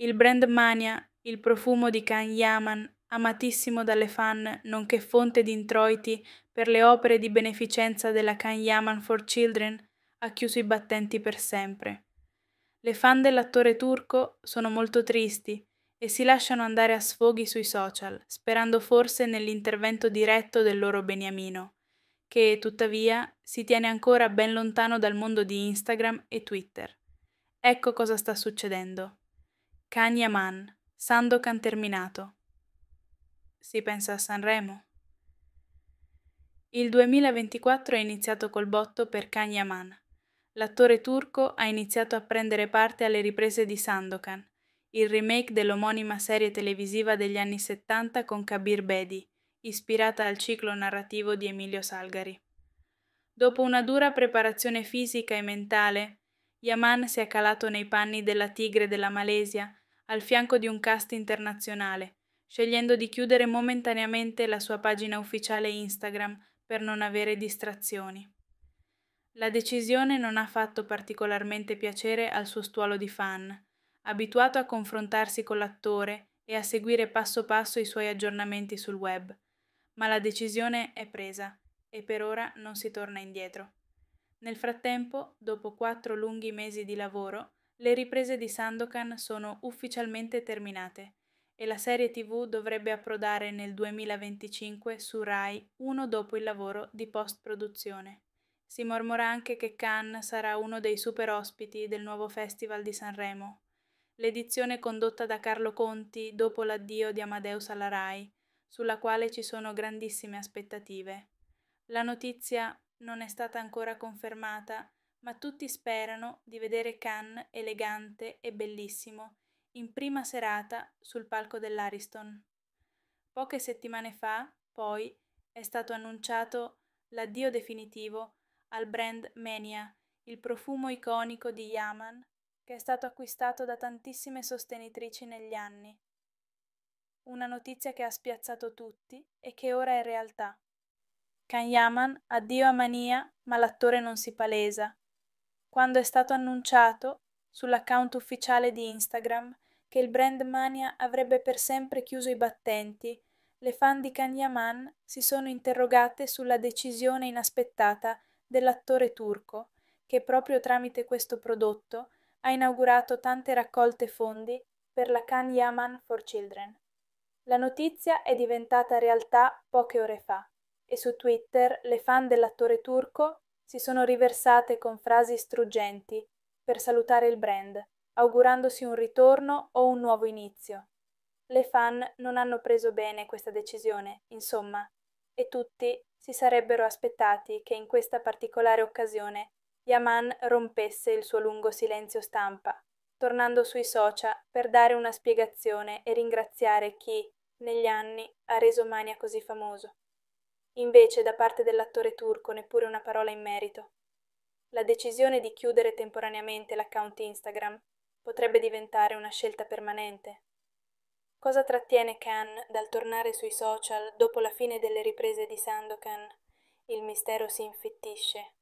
il brand Mania, il profumo di Khan Yaman, amatissimo dalle fan, nonché fonte di introiti per le opere di beneficenza della Khan Yaman for Children, ha chiuso i battenti per sempre. Le fan dell'attore turco sono molto tristi e si lasciano andare a sfoghi sui social, sperando forse nell'intervento diretto del loro beniamino, che tuttavia si tiene ancora ben lontano dal mondo di Instagram e Twitter. Ecco cosa sta succedendo. Kanyaman, Sandokan terminato. Si pensa a Sanremo. Il 2024 è iniziato col botto per Kanyaman. L'attore turco ha iniziato a prendere parte alle riprese di Sandokan, il remake dell'omonima serie televisiva degli anni 70 con Kabir Bedi, ispirata al ciclo narrativo di Emilio Salgari. Dopo una dura preparazione fisica e mentale, Yaman si è calato nei panni della tigre della Malesia al fianco di un cast internazionale, scegliendo di chiudere momentaneamente la sua pagina ufficiale Instagram per non avere distrazioni. La decisione non ha fatto particolarmente piacere al suo stuolo di fan, abituato a confrontarsi con l'attore e a seguire passo passo i suoi aggiornamenti sul web, ma la decisione è presa e per ora non si torna indietro. Nel frattempo, dopo quattro lunghi mesi di lavoro, le riprese di Sandokan sono ufficialmente terminate e la serie TV dovrebbe approdare nel 2025 su Rai uno dopo il lavoro di post-produzione. Si mormora anche che Cannes sarà uno dei super ospiti del nuovo Festival di Sanremo. L'edizione condotta da Carlo Conti dopo l'addio di Amadeus alla Rai, sulla quale ci sono grandissime aspettative. La notizia non è stata ancora confermata, ma tutti sperano di vedere Khan elegante e bellissimo in prima serata sul palco dell'Ariston. Poche settimane fa, poi, è stato annunciato l'addio definitivo al brand Mania, il profumo iconico di Yaman che è stato acquistato da tantissime sostenitrici negli anni. Una notizia che ha spiazzato tutti e che ora è realtà. Kanyaman, addio a Mania, ma l'attore non si palesa, quando è stato annunciato sull'account ufficiale di Instagram che il brand Mania avrebbe per sempre chiuso i battenti, le fan di Kanyaman si sono interrogate sulla decisione inaspettata dell'attore turco, che proprio tramite questo prodotto ha inaugurato tante raccolte fondi per la Kanyaman for Children. La notizia è diventata realtà poche ore fa e su Twitter le fan dell'attore turco si sono riversate con frasi struggenti per salutare il brand, augurandosi un ritorno o un nuovo inizio. Le fan non hanno preso bene questa decisione, insomma, e tutti si sarebbero aspettati che in questa particolare occasione Yaman rompesse il suo lungo silenzio stampa, tornando sui social per dare una spiegazione e ringraziare chi, negli anni, ha reso Mania così famoso. Invece da parte dell'attore turco neppure una parola in merito. La decisione di chiudere temporaneamente l'account Instagram potrebbe diventare una scelta permanente. Cosa trattiene Khan dal tornare sui social dopo la fine delle riprese di Sandokan? Il mistero si infittisce.